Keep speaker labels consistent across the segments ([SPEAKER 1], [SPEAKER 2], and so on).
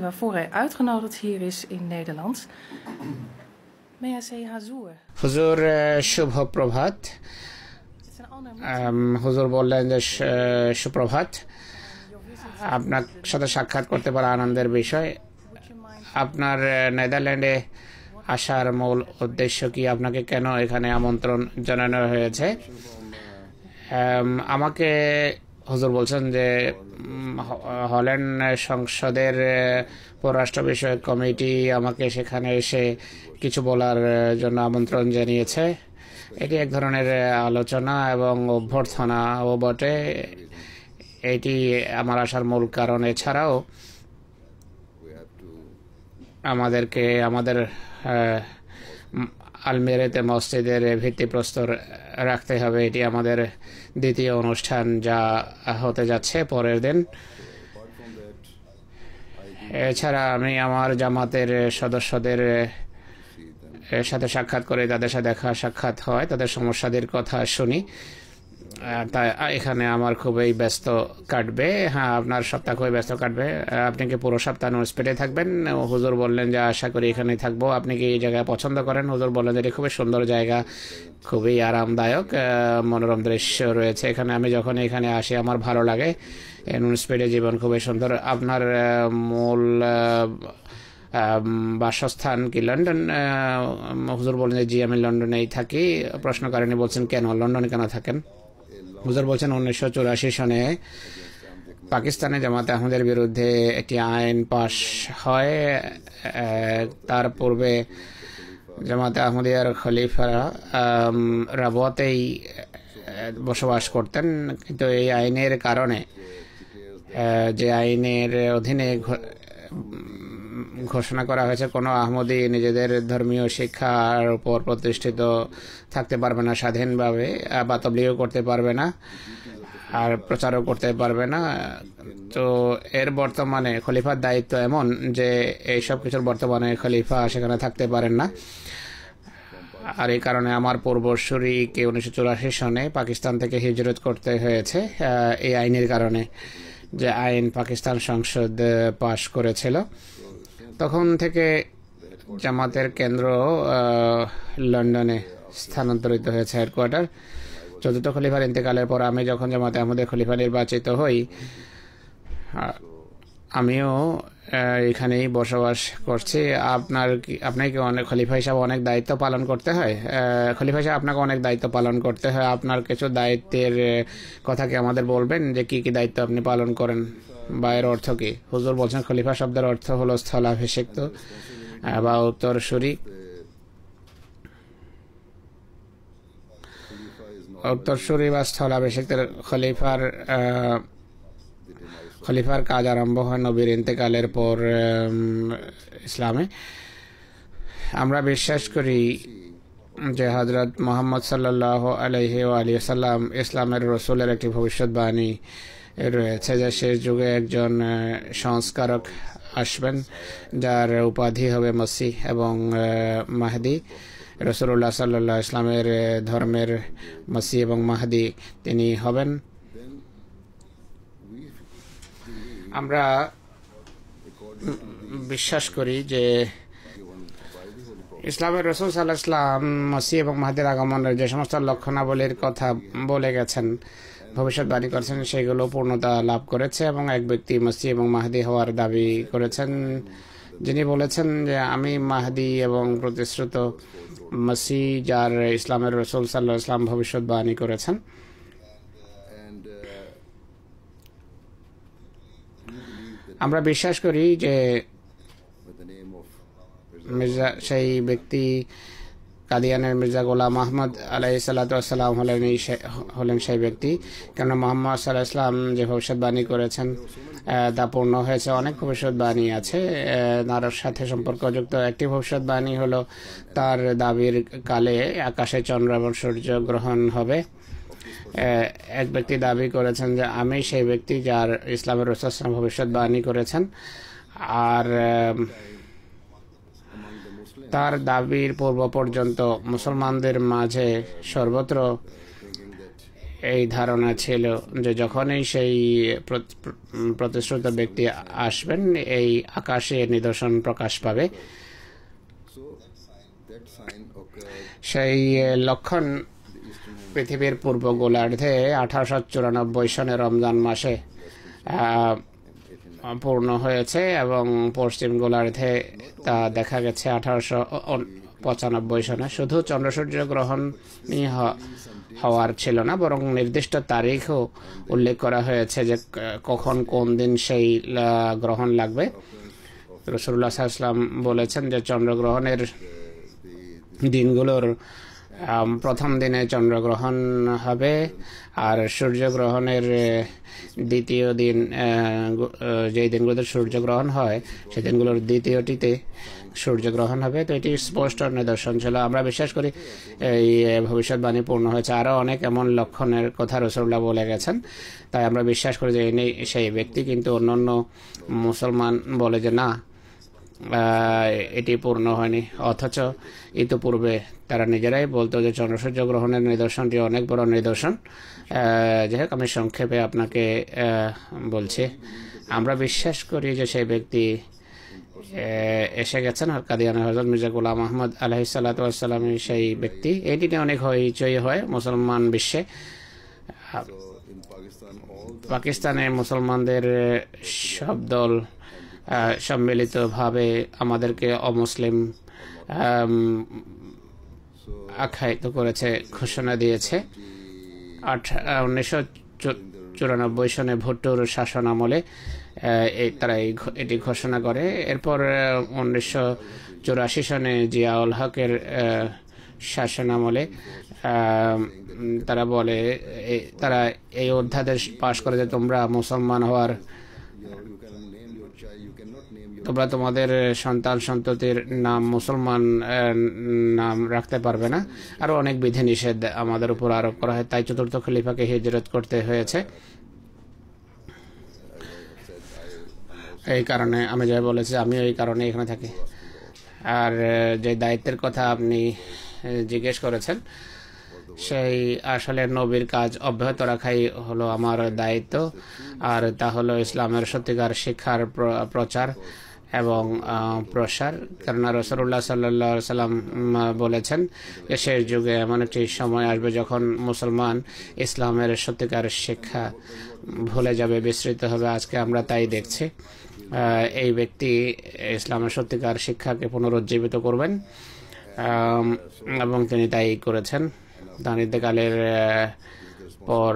[SPEAKER 1] waarvoor hij uitgenodigd hier is in Nederland. May I say Hazur? Hazur uh, Shubha Prabhat. হুজুর ehm, বললেন যে সুপ্রভাত eh, আপনার সাথে সাক্ষাৎ করতে পারা আনন্দের বিষয় আপনার eh, নেদারল্যান্ডে আসার মূল উদ্দেশ্য কি আপনাকে কেন এখানে আমন্ত্রণ জানানো হয়েছে ehm, আমাকে হজর বলছেন যে হল্যান্ড সংসদের পররাষ্ট্র বিষয়ক কমিটি আমাকে সেখানে এসে কিছু বলার জন্য আমন্ত্রণ জানিয়েছে এটি এক ধরনের আলোচনা এবং অভ্যর্থনাও বটে এটি আমার আসার মূল কারণ এছাড়াও আমাদেরকে আমাদের আলমেরেতে মসজিদের ভিত্তিপ্রস্তর রাখতে হবে এটি আমাদের দ্বিতীয় অনুষ্ঠান যা হতে যাচ্ছে পরের দিন এছাড়া আমি আমার জামাতের সদস্যদের সাথে সাক্ষাৎ করে তাদের সাথে দেখা সাক্ষাৎ হয় তাদের সমস্যাদের কথা শুনি তাই এখানে আমার খুবই ব্যস্ত কাটবে হ্যাঁ আপনার সপ্তাহ খুবই ব্যস্ত কাটবে আপনি কি পুরো সপ্তাহ স্পেডে থাকবেন হুজুর বললেন যে আশা করি এখানে থাকবো আপনি কি এই জায়গায় পছন্দ করেন হুজুর বললেন যে খুবই সুন্দর জায়গা খুবই আরামদায়ক মনোরম দৃশ্য রয়েছে এখানে আমি যখন এখানে আসি আমার ভালো লাগে স্পেডে জীবন খুবই সুন্দর আপনার মূল বাসস্থান কি লন্ডন হুজুর বলেন যে জি আমি লন্ডনেই থাকি প্রশ্ন কারণে বলছেন কেন লন্ডনে কেন থাকেন হুজুর বলছেন উনিশশো চুরাশি সনে পাকিস্তানে জামাতে আহমদের বিরুদ্ধে একটি আইন পাশ হয় তার পূর্বে জামাতে আহমদিয়ার খলিফারা রাবতেই বসবাস করতেন কিন্তু এই আইনের কারণে যে আইনের অধীনে ঘোষণা করা হয়েছে কোনো আহমদি নিজেদের ধর্মীয় শিক্ষার উপর প্রতিষ্ঠিত থাকতে পারবে না স্বাধীনভাবে বা তবলিও করতে পারবে না আর প্রচারও করতে পারবে না তো এর বর্তমানে খলিফার দায়িত্ব এমন যে এইসব কিছুর বর্তমানে খলিফা সেখানে থাকতে পারেন না আর এই কারণে আমার পূর্বসূরিকে উনিশশো চুরাশি সনে পাকিস্তান থেকে হিজরত করতে হয়েছে এই আইনের কারণে যে আইন পাকিস্তান সংসদ পাশ করেছিল তখন থেকে জামাতের কেন্দ্র লন্ডনে স্থানান্তরিত হয়েছে হেডকোয়ার্টার চতুর্থ খলিফার ইন্তেকালের পর আমি যখন জামাতে আমাদের খলিফা নির্বাচিত হই আমিও এখানেই বসবাস করছি আপনার আপনাকে অনেক খলিফা হিসাবে অনেক দায়িত্ব পালন করতে হয় খলিফা হিসাবে আপনাকে অনেক দায়িত্ব পালন করতে হয় আপনার কিছু দায়িত্বের কথা কি আমাদের বলবেন যে কি কি দায়িত্ব আপনি পালন করেন বা এর অর্থ কি হুজুর বলছেন খলিফা শব্দের অর্থ হলো স্থলাভিষিক্ত বা উত্তরসূরি উত্তরসূরি বা স্থলাভিষিক্তের খলিফার খলিফার কাজ আরম্ভ হয় নবীর ইন্তেকালের পর ইসলামে আমরা বিশ্বাস করি যে হজরত মোহাম্মদ সাল্লাহ আলহি আলিয়া সাল্লাম ইসলামের রসুলের একটি ভবিষ্যৎবাণী রয়েছে যে শেষ যুগে একজন সংস্কারক আসবেন যার উপাধি হবে মসি এবং মাহদি রসুল্লাহ সাল্লাহ ইসলামের ধর্মের মসি এবং মাহদি তিনি হবেন আমরা বিশ্বাস করি যে ইসলামের রসুল সাল্লাহ ইসলাম মসি এবং মাহাদির আগমনের যে সমস্ত লক্ষণাবলীর কথা বলে গেছেন ভবিষ্যৎবাণী করেছেন সেগুলো পূর্ণতা লাভ করেছে এবং এক ব্যক্তি মসি এবং মাহাদি হওয়ার দাবি করেছেন যিনি বলেছেন যে আমি মাহাদি এবং প্রতিশ্রুত মসি যার ইসলামের রসুল সাল্লাহ ইসলাম ভবিষ্যৎবাণী করেছেন আমরা বিশ্বাস করি যে মির্জা সেই ব্যক্তি কাদিয়ানের মির্জা গোলাম আহমদ আলাই সাল্লাতাম হলেন এই হলেন সেই ব্যক্তি কেননা মোহাম্মদ সাল্লাহ ইসলাম যে ভবিষ্যৎবাণী করেছেন তা পূর্ণ হয়েছে অনেক ভবিষ্যৎবাণী আছে তার সাথে সম্পর্কযুক্ত একটি ভবিষ্যৎবাণী হলো তার দাবির কালে আকাশে চন্দ্র এবং সূর্য গ্রহণ হবে এক ব্যক্তি দাবি করেছেন যে আমি সেই ব্যক্তি যার ইসলামের রসুল ভবিষ্যৎবাণী করেছেন আর তার দাবির পূর্ব পর্যন্ত মুসলমানদের মাঝে সর্বত্র এই ধারণা ছিল যে যখনই সেই প্রতিশ্রুত ব্যক্তি আসবেন এই আকাশে নিদর্শন প্রকাশ পাবে সেই লক্ষণ পৃথিবীর পূর্ব গোলার্ধে আঠারোশো চুরানব্বই সনে রমজান মাসে পূর্ণ হয়েছে এবং পশ্চিম গোলার্ধে তা দেখা গেছে আঠারোশো পঁচানব্বই সনে শুধু চন্দ্রসূর্য গ্রহণই হওয়ার ছিল না বরং নির্দিষ্ট তারিখও উল্লেখ করা হয়েছে যে কখন কোন দিন সেই গ্রহণ লাগবে রসুল্লাহ ইসলাম বলেছেন যে চন্দ্রগ্রহণের দিনগুলোর প্রথম দিনে চন্দ্রগ্রহণ হবে আর সূর্যগ্রহণের দ্বিতীয় দিন যেই দিনগুলোতে সূর্যগ্রহণ হয় সেদিনগুলোর দ্বিতীয়টিতে সূর্যগ্রহণ হবে তো এটি স্পষ্ট নিদর্শন ছিল আমরা বিশ্বাস করি এই ভবিষ্যৎবাণী পূর্ণ হয়েছে আরও অনেক এমন লক্ষণের কথা রসুল্লাহ বলে গেছেন তাই আমরা বিশ্বাস করি যে সেই ব্যক্তি কিন্তু অন্যান্য মুসলমান বলে যে না এটি পূর্ণ হয়নি অথচ ইতিপূর্বে তারা নিজেরাই বলতো যে চন্দ্রসূর্য গ্রহণের নিদর্শনটি অনেক বড় নিদর্শন যাই হোক আমি সংক্ষেপে আপনাকে বলছি আমরা বিশ্বাস করি যে সেই ব্যক্তি এসে গেছেন আর কাদিয়ানা হজরত মির্জা গোলাম আহমদ আলহি সাল্লাতাম সেই ব্যক্তি এটি নিয়ে অনেক হইচই হয় মুসলমান বিশ্বে পাকিস্তানে মুসলমানদের সব দল সম্মিলিতভাবে আমাদেরকে অমুসলিম আখ্যায়িত করেছে ঘোষণা দিয়েছে আঠ উনিশশো চুরানব্বই সনে ভুট্টোর শাসন আমলে তারা এই এটি ঘোষণা করে এরপর উনিশশো চুরাশি সনে জিয়াউল হকের শাসন আমলে তারা বলে তারা এই অধ্যাদেশ পাশ করে যে তোমরা মুসলমান হওয়ার তোমরা তোমাদের সন্তান সন্ততির নাম মুসলমান নাম রাখতে পারবে না আরও অনেক বিধি নিষেধ আমাদের উপর আরোপ করা হয় তাই চতুর্থ খলিফাকে হিজরত করতে হয়েছে এই কারণে আমি যাই বলেছি আমিও এই কারণে এখানে থাকি আর যে দায়িত্বের কথা আপনি জিজ্ঞেস করেছেন সেই আসলে নবীর কাজ অব্যাহত রাখাই হলো আমার দায়িত্ব আর তা হলো ইসলামের সত্যিকার শিক্ষার প্রচার এবং প্রসার কেননা রসরুল্লাহ সাল্লা সাল্লাম বলেছেন যে শেষ যুগে এমন একটি সময় আসবে যখন মুসলমান ইসলামের সত্যিকার শিক্ষা ভুলে যাবে বিস্তৃত হবে আজকে আমরা তাই দেখছি এই ব্যক্তি ইসলামের সত্যিকার শিক্ষাকে পুনরুজ্জীবিত করবেন এবং তিনি তাই করেছেন তার পর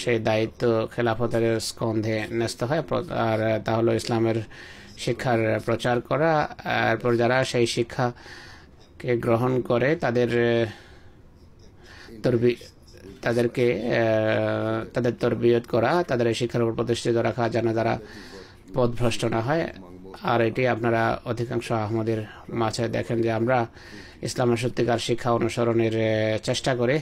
[SPEAKER 1] সেই দায়িত্ব খেলাফতের স্কন্ধে ন্যস্ত হয় আর তাহলে ইসলামের শিক্ষার প্রচার করা এরপর যারা সেই শিক্ষাকে গ্রহণ করে তাদের তরবি তাদেরকে তাদের তরবিয়ত করা তাদের শিক্ষার উপর প্রতিষ্ঠিত রাখা যেন তারা পথভ্রষ্ট না হয় আর এটি আপনারা অধিকাংশ আমাদের মাঝে দেখেন যে আমরা ইসলামের সত্যিকার শিক্ষা অনুসরণের চেষ্টা করে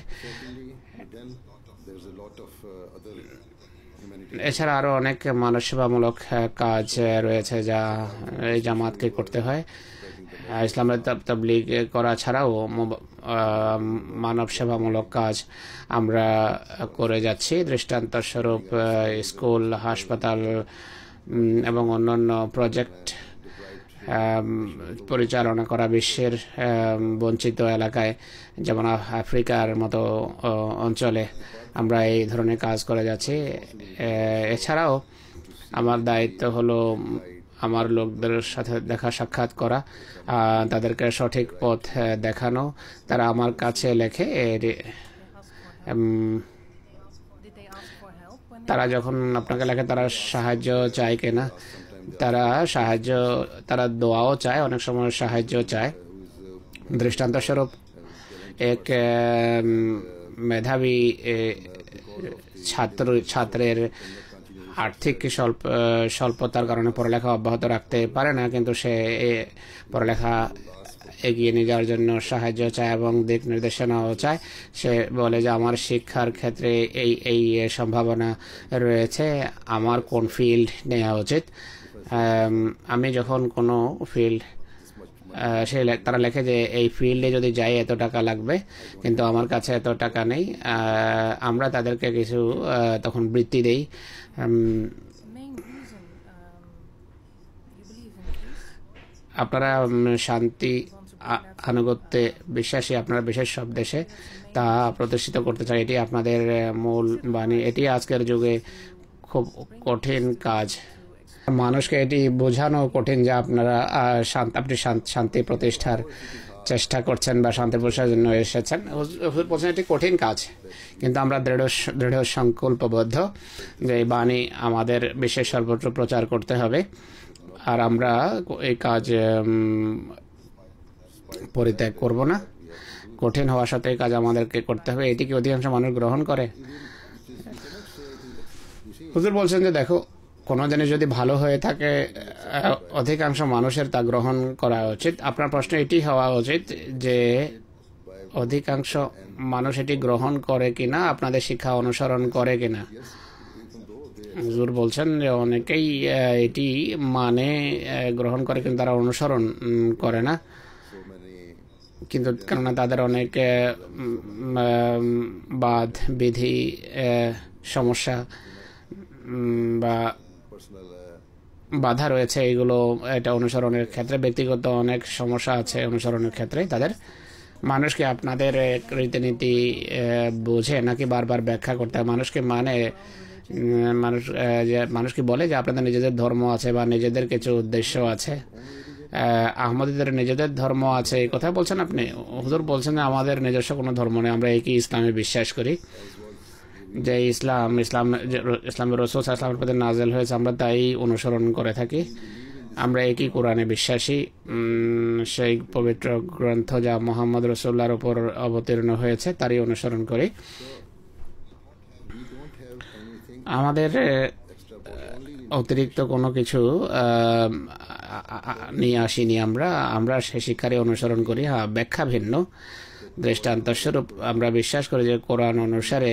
[SPEAKER 1] এছাড়া আরও অনেক মানবসেবামূলক কাজ রয়েছে যা এই জামাতকে করতে হয় ইসলামের তাবলিগ করা ছাড়াও মানব সেবামূলক কাজ আমরা করে যাচ্ছি দৃষ্টান্তস্বরূপ স্কুল হাসপাতাল এবং অন্যান্য প্রজেক্ট পরিচালনা করা বিশ্বের বঞ্চিত এলাকায় যেমন আফ্রিকার মতো অঞ্চলে আমরা এই ধরনের কাজ করে যাচ্ছি এছাড়াও আমার দায়িত্ব হলো আমার লোকদের সাথে দেখা সাক্ষাৎ করা তাদেরকে সঠিক পথ দেখানো তারা আমার কাছে লেখে তারা যখন আপনাকে লেখে তারা সাহায্য চায় কিনা তারা সাহায্য তারা দোয়াও চায় অনেক সময় সাহায্য চায় দৃষ্টান্তস্বরূপ এক মেধাবী ছাত্র ছাত্রের আর্থিক স্বল্প স্বল্পতার কারণে পড়ালেখা অব্যাহত রাখতে পারে না কিন্তু সে পড়ালেখা এগিয়ে নিয়ে যাওয়ার জন্য সাহায্য চায় এবং দিক নির্দেশনাও চায় সে বলে যে আমার শিক্ষার ক্ষেত্রে এই এই সম্ভাবনা রয়েছে আমার কোন ফিল্ড নেওয়া উচিত আমি যখন কোনো ফিল্ড সে তারা লেখে যে এই ফিল্ডে যদি যাই এত টাকা লাগবে কিন্তু আমার কাছে এত টাকা নেই আমরা তাদেরকে কিছু তখন বৃত্তি দেই আপনারা শান্তি আনুগত্যে বিশ্বাসী আপনারা বিশেষ সব দেশে তা প্রদর্শিত করতে চাই এটি আপনাদের মূল বাণী এটি আজকের যুগে খুব কঠিন কাজ মানুষকে এটি বোঝানো কঠিন যে আপনারা আপনি শান্তি প্রতিষ্ঠার চেষ্টা করছেন বা শান্তি প্রতিষ্ঠার জন্য এসেছেন বলছেন এটি কঠিন কাজ কিন্তু আমরা দৃঢ় দৃঢ় সংকল্পবদ্ধ যে এই বাণী আমাদের বিশ্বের সর্বত্র প্রচার করতে হবে আর আমরা এই কাজ পরিত্যাগ করব না কঠিন হওয়া সাথে কাজ আমাদেরকে করতে হবে এটি কি অধিকাংশ মানুষ গ্রহণ করে হুজুর বলছেন যে দেখো কোনো জিনিস যদি ভালো হয়ে থাকে অধিকাংশ মানুষের তা গ্রহণ করা উচিত আপনার প্রশ্ন এটি হওয়া উচিত যে অধিকাংশ মানুষ এটি গ্রহণ করে কিনা আপনাদের শিক্ষা অনুসরণ করে কিনা হুজুর বলছেন যে অনেকেই এটি মানে গ্রহণ করে কিন্তু তারা অনুসরণ করে না কিন্তু কেননা তাদের অনেক বাদ বিধি সমস্যা বা Uh, বাধা রয়েছে এগুলো এটা অনুসরণের ক্ষেত্রে ব্যক্তিগত অনেক সমস্যা আছে অনুসরণের ক্ষেত্রে তাদের মানুষকে আপনাদের রীতিনীতি বোঝে নাকি বারবার ব্যাখ্যা করতে হয় মানুষকে মানে মানুষ যে মানুষকে বলে যে আপনাদের নিজেদের ধর্ম আছে বা নিজেদের কিছু উদ্দেশ্য আছে আহমদীদের নিজেদের ধর্ম আছে এই কথা বলছেন আপনি হুজুর বলছেন যে আমাদের নিজস্ব কোনো ধর্ম নেই আমরা একই ইসলামে বিশ্বাস করি যে ইসলাম ইসলাম ইসলামের রসুল ইসলামের প্রতি নাজেল হয়েছে আমরা তাই অনুসরণ করে থাকি আমরা একই কোরআনে বিশ্বাসী সেই পবিত্র গ্রন্থ যা মোহাম্মদ রসুল্লার ওপর অবতীর্ণ হয়েছে তারই অনুসরণ করি আমাদের অতিরিক্ত কোনো কিছু নিয়ে আসিনি আমরা আমরা সে শিক্ষারই অনুসরণ করি হ্যাঁ ব্যাখ্যা ভিন্ন দৃষ্টান্তস্বরূপ আমরা বিশ্বাস করি যে কোরআন অনুসারে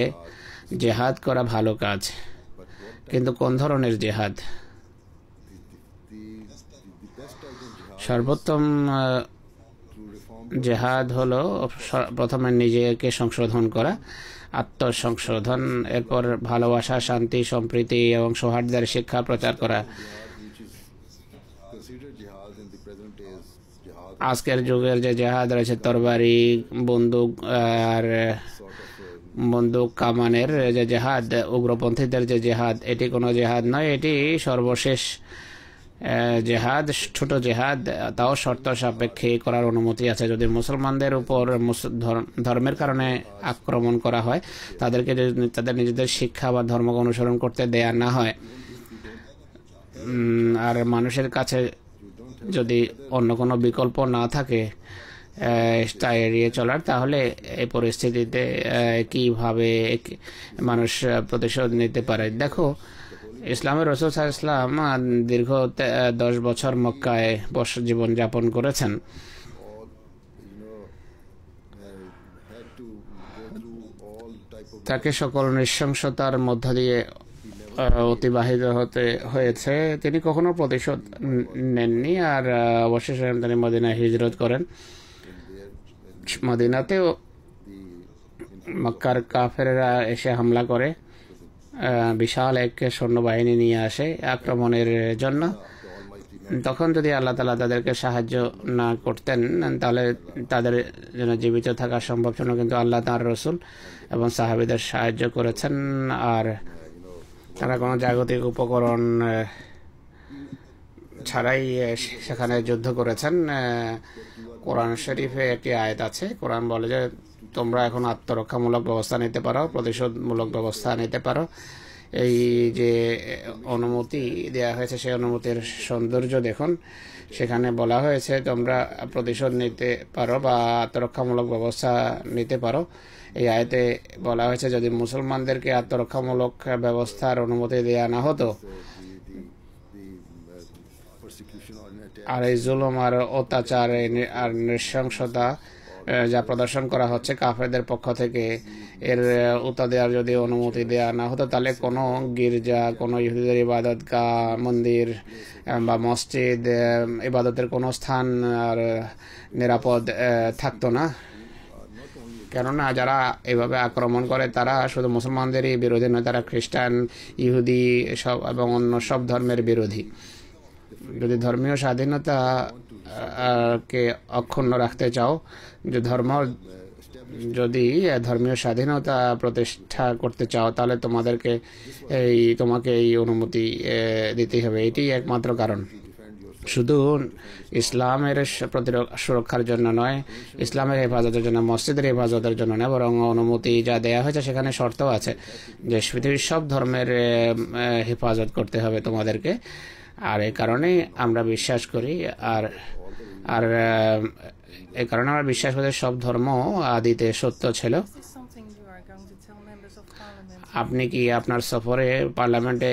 [SPEAKER 1] জেহাদ করা ভালো কাজ কিন্তু কোন ধরনের জেহাদ সর্বোত্তম জেহাদ হলো প্রথমে নিজেকে সংশোধন করা আত্মসংশোধন এরপর ভালোবাসা শান্তি সম্প্রীতি এবং সৌহার্দ্যের শিক্ষা প্রচার করা আজকের যুগের যে জেহাদ রয়েছে তরবারি বন্দুক আর বন্দুক কামানের যে জেহাদ উগ্রপন্থীদের যে জেহাদ এটি কোনো জেহাদ নয় এটি সর্বশেষ জেহাদ ছোট জেহাদ তাও শর্ত সাপেক্ষে করার অনুমতি আছে যদি মুসলমানদের উপর ধর্মের কারণে আক্রমণ করা হয় তাদেরকে যদি তাদের নিজেদের শিক্ষা বা ধর্মকে অনুসরণ করতে দেয়া না হয় আর মানুষের কাছে যদি অন্য কোনো বিকল্প না থাকে তা এড়িয়ে চলার তাহলে এই পরিস্থিতিতে কিভাবে মানুষ প্রতিশোধ নিতে পারে দেখো ইসলামের রসুল ইসলাম দীর্ঘ দশ বছর মক্কায় বর্ষ জীবন যাপন করেছেন তাকে সকল নৃশংসতার মধ্য দিয়ে অতিবাহিত হতে হয়েছে তিনি কখনো প্রতিশোধ নেননি আর অবশেষে তিনি মদিনায় হিজরত করেন মদিনাতেও মক্কার কাফেরা এসে হামলা করে বিশাল এক সৈন্যবাহিনী নিয়ে আসে আক্রমণের জন্য তখন যদি আল্লাহ তালা তাদেরকে সাহায্য না করতেন তাহলে তাদের যেন জীবিত থাকা সম্ভব ছিল কিন্তু আল্লাহ তার রসুল এবং সাহাবিদের সাহায্য করেছেন আর তারা কোনো জাগতিক উপকরণ ছাড়াই সেখানে যুদ্ধ করেছেন কোরআন শরীফে একটি আয়াত আছে কোরআন বলে যে তোমরা এখন আত্মরক্ষামূলক ব্যবস্থা নিতে পারো প্রতিশোধমূলক ব্যবস্থা নিতে পারো এই যে অনুমতি দেয়া হয়েছে সেই অনুমতির সৌন্দর্য দেখুন সেখানে বলা হয়েছে তোমরা প্রতিশোধ নিতে পারো বা আত্মরক্ষামূলক ব্যবস্থা নিতে পারো এই আয়তে বলা হয়েছে যদি মুসলমানদেরকে আত্মরক্ষামূলক ব্যবস্থার অনুমতি দেওয়া না হতো আর এই জুলুম আর অত্যাচার আর নৃশংসতা যা প্রদর্শন করা হচ্ছে কাফেরদের পক্ষ থেকে এর উত্তর দেওয়ার যদি অনুমতি দেওয়া না হতো তাহলে কোনো গির্জা কোনো ইহুদিদের ইবাদত গা মন্দির বা মসজিদ ইবাদতের কোনো স্থান আর নিরাপদ থাকতো না কেননা যারা এভাবে আক্রমণ করে তারা শুধু মুসলমানদেরই বিরোধী নয় তারা খ্রিস্টান ইহুদি সব এবং অন্য সব ধর্মের বিরোধী যদি ধর্মীয় স্বাধীনতা কে অক্ষুণ্ণ রাখতে চাও যে ধর্ম যদি ধর্মীয় স্বাধীনতা প্রতিষ্ঠা করতে চাও তাহলে তোমাদেরকে এই তোমাকে এই অনুমতি দিতে হবে এটি একমাত্র কারণ শুধু ইসলামের সুরক্ষার জন্য নয় ইসলামের হেফাজতের জন্য মসজিদের হেফাজতের জন্য নয় বরং অনুমতি যা দেয়া হয়েছে সেখানে শর্ত আছে যে পৃথিবীর সব ধর্মের হেফাজত করতে হবে তোমাদেরকে আর এ কারণে আমরা বিশ্বাস করি আর আর এ কারণে আমরা বিশ্বাস করি সব ধর্ম আদিতে সত্য ছিল আপনি কি আপনার সফরে পার্লামেন্টে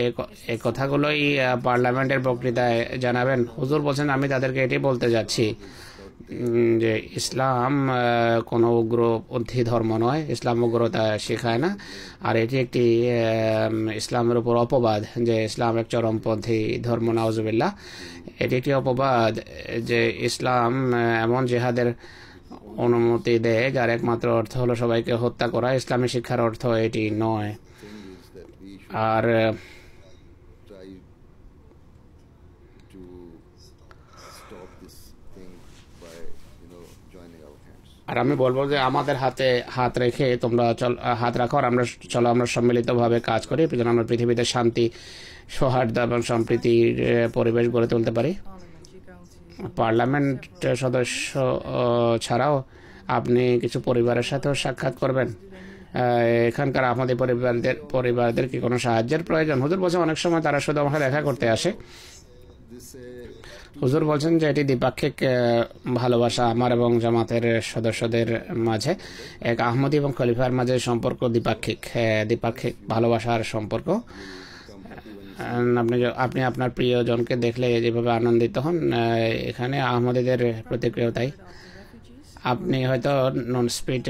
[SPEAKER 1] এ কথাগুলোই পার্লামেন্টের বক্তৃতায় জানাবেন হুজুর বলছেন আমি তাদেরকে এটি বলতে যাচ্ছি যে ইসলাম কোনো উগ্রপন্থী ধর্ম নয় ইসলাম উগ্রতা শেখায় না আর এটি একটি ইসলামের উপর অপবাদ যে ইসলাম এক চরমপন্থী ধর্ম নওয়াজবিল্লা এটি একটি অপবাদ যে ইসলাম এমন জেহাদের অনুমতি দেয় যার একমাত্র অর্থ হলো সবাইকে হত্যা করা ইসলামী শিক্ষার অর্থ এটি নয় আর আর আমি বলবো যে আমাদের হাতে হাত রেখে তোমরা চল হাত রাখো আর আমরা চলো আমরা সম্মিলিতভাবে কাজ করি যেন আমরা পৃথিবীতে শান্তি সৌহার্দ এবং সম্প্রীতির পরিবেশ গড়ে তুলতে পারি পার্লামেন্ট সদস্য ছাড়াও আপনি কিছু পরিবারের সাথেও সাক্ষাৎ করবেন এখানকার আমাদের পরিবারদের পরিবারদের কি কোনো সাহায্যের প্রয়োজন হুজুর বসে অনেক সময় তারা শুধু আমাকে দেখা করতে আসে uh, হুজুর বলছেন যে এটি দ্বিপাক্ষিক ভালোবাসা আমার এবং জামাতের সদস্যদের মাঝে এক আহমদি এবং খলিফার মাঝে সম্পর্ক দ্বিপাক্ষিক দ্বিপাক্ষিক ভালোবাসার সম্পর্ক আপনি আপনি আপনার প্রিয়জনকে দেখলে যেভাবে আনন্দিত হন এখানে আহমদীদের প্রতিক্রিয়া তাই আপনি হয়তো নন স্পিড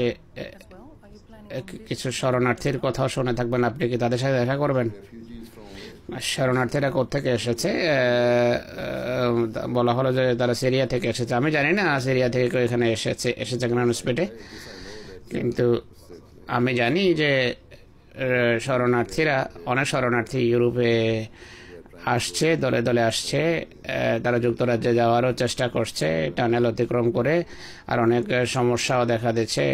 [SPEAKER 1] কিছু শরণার্থীর কথাও শুনে থাকবেন আপনি কি তাদের সাথে দেখা করবেন শরণার্থীরা কোথেকে এসেছে বলা হলো যে তারা সিরিয়া থেকে এসেছে আমি জানি না সিরিয়া থেকে কেউ এখানে এসেছে এসেছে কিনা নুসপেটে কিন্তু আমি জানি যে শরণার্থীরা অনেক শরণার্থী ইউরোপে আসছে দলে দলে আসছে তারা যুক্তরাজ্যে যাওয়ারও চেষ্টা করছে টানেল অতিক্রম করে আর অনেক সমস্যাও দেখা দিচ্ছে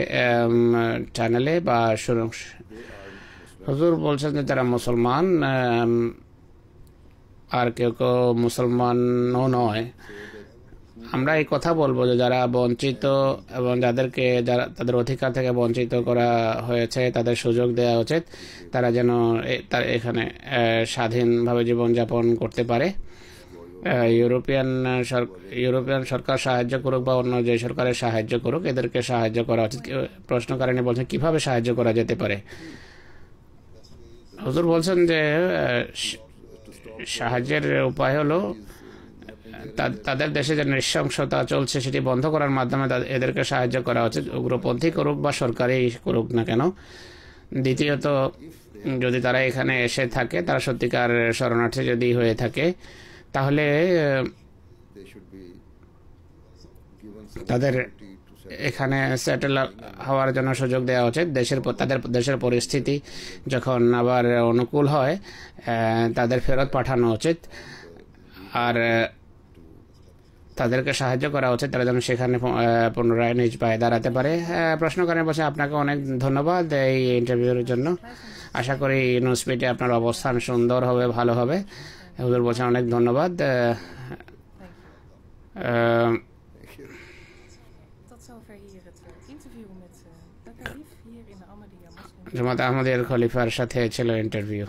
[SPEAKER 1] টানেলে বা হুজুর বলছেন যে তারা মুসলমান আর কেউ কেউ মুসলমানও নয় আমরা এই কথা বলবো যে যারা বঞ্চিত এবং যাদেরকে যারা তাদের অধিকার থেকে বঞ্চিত করা হয়েছে তাদের সুযোগ দেওয়া উচিত তারা যেন তার এখানে স্বাধীনভাবে জীবনযাপন করতে পারে ইউরোপিয়ান ইউরোপিয়ান সরকার সাহায্য করুক বা অন্য যে সরকারের সাহায্য করুক এদেরকে সাহায্য করা উচিত কারণে বলছেন কিভাবে সাহায্য করা যেতে পারে হজুর বলছেন যে সাহায্যের উপায় হলো তাদের দেশে যে নৃশংসতা চলছে সেটি বন্ধ করার মাধ্যমে এদেরকে সাহায্য করা উচিত উগ্রপন্থী করুক বা সরকারি করুক না কেন দ্বিতীয়ত যদি তারা এখানে এসে থাকে তারা সত্যিকার শরণার্থী যদি হয়ে থাকে তাহলে তাদের এখানে সেটেল হওয়ার জন্য সুযোগ দেওয়া উচিত দেশের তাদের দেশের পরিস্থিতি যখন আবার অনুকূল হয় তাদের ফেরত পাঠানো উচিত আর তাদেরকে সাহায্য করা উচিত তারা যেন সেখানে পুনরায় নিজ পায়ে দাঁড়াতে পারে প্রশ্নকারী বসে আপনাকে অনেক ধন্যবাদ এই ইন্টারভিউর জন্য আশা করি নিউজ নিউজপিটে আপনার অবস্থান সুন্দর হবে ভালো হবে হুজুর বসে অনেক ধন্যবাদ জমাত আহমদের খলিফার সাথে ছিল ইন্টারভিউ